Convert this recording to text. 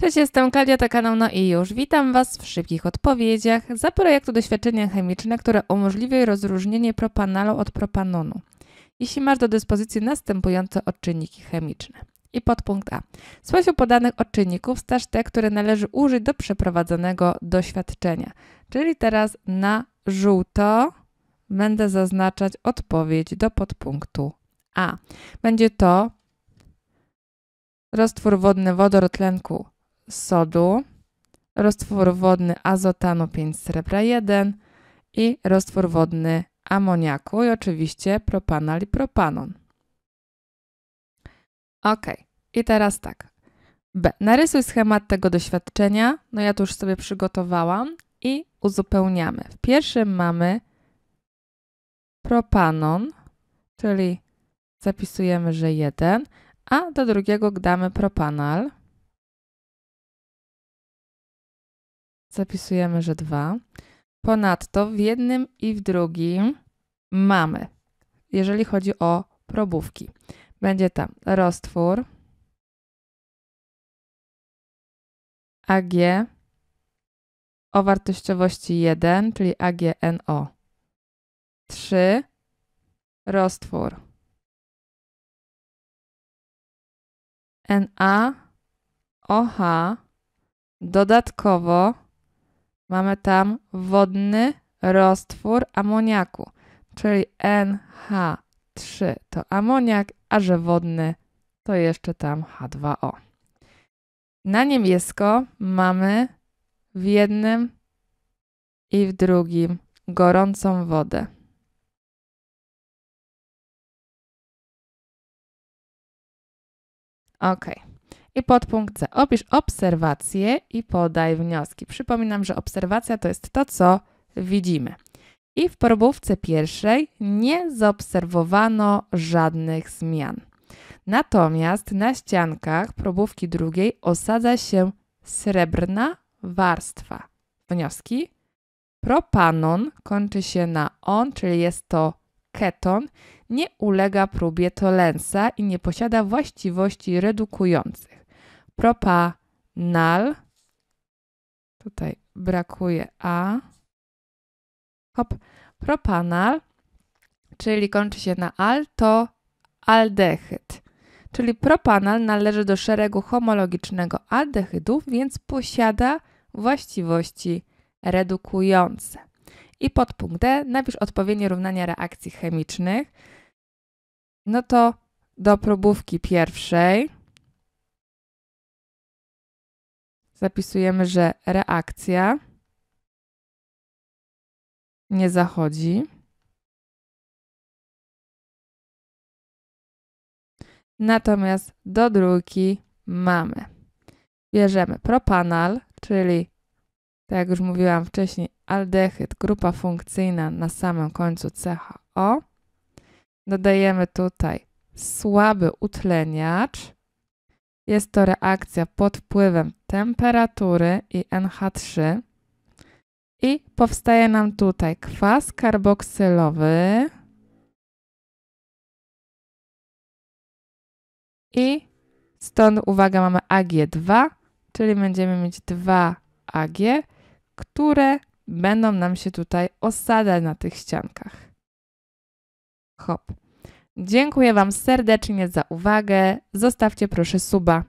Cześć, jestem Kalia, to kanał No i już. Witam Was w szybkich odpowiedziach za projektu doświadczenia chemiczne, które umożliwi rozróżnienie propanalu od propanonu. Jeśli masz do dyspozycji następujące odczynniki chemiczne. I podpunkt A. Spośród podanych odczynników staż te, które należy użyć do przeprowadzonego doświadczenia. Czyli teraz na żółto będę zaznaczać odpowiedź do podpunktu A. Będzie to roztwór wodny wodorotlenku sodu, roztwór wodny azotanu 5 srebra 1 i roztwór wodny amoniaku i oczywiście propanal i propanon. Ok, i teraz tak. B. Narysuj schemat tego doświadczenia. No ja to już sobie przygotowałam i uzupełniamy. W pierwszym mamy propanon, czyli zapisujemy, że 1, a do drugiego damy propanal. zapisujemy, że dwa. Ponadto w jednym i w drugim mamy, jeżeli chodzi o probówki, będzie tam roztwór, AG o wartościowości 1, czyli AgNO. 3 roztwór. NaOH dodatkowo mamy tam wodny roztwór amoniaku, czyli NH3 to amoniak, a że wodny to jeszcze tam H2O. Na niebiesko mamy w jednym i w drugim gorącą wodę. Okej. Okay. I podpunkt C. Opisz obserwacje i podaj wnioski. Przypominam, że obserwacja to jest to, co widzimy. I w probówce pierwszej nie zaobserwowano żadnych zmian. Natomiast na ściankach probówki drugiej osadza się srebrna warstwa. Wnioski? Propanon kończy się na on, czyli jest to keton, nie ulega próbie Tolensa i nie posiada właściwości redukujących propanal. Tutaj brakuje A. Hop. Propanal, czyli kończy się na al, to aldehyd. Czyli propanal należy do szeregu homologicznego aldehydów, więc posiada właściwości redukujące. I podpunkt D, napisz odpowiednie równania reakcji chemicznych. No to do próbówki pierwszej zapisujemy, że reakcja nie zachodzi. Natomiast do drugiej mamy. Bierzemy propanal, czyli tak jak już mówiłam wcześniej, aldehyd, grupa funkcyjna na samym końcu CHO. Dodajemy tutaj słaby utleniacz, jest to reakcja pod wpływem temperatury i NH3 i powstaje nam tutaj kwas karboksylowy i stąd uwaga mamy Ag2, czyli będziemy mieć dwa Ag, które będą nam się tutaj osadzać na tych ściankach. Hop. Dziękuję Wam serdecznie za uwagę. Zostawcie proszę suba.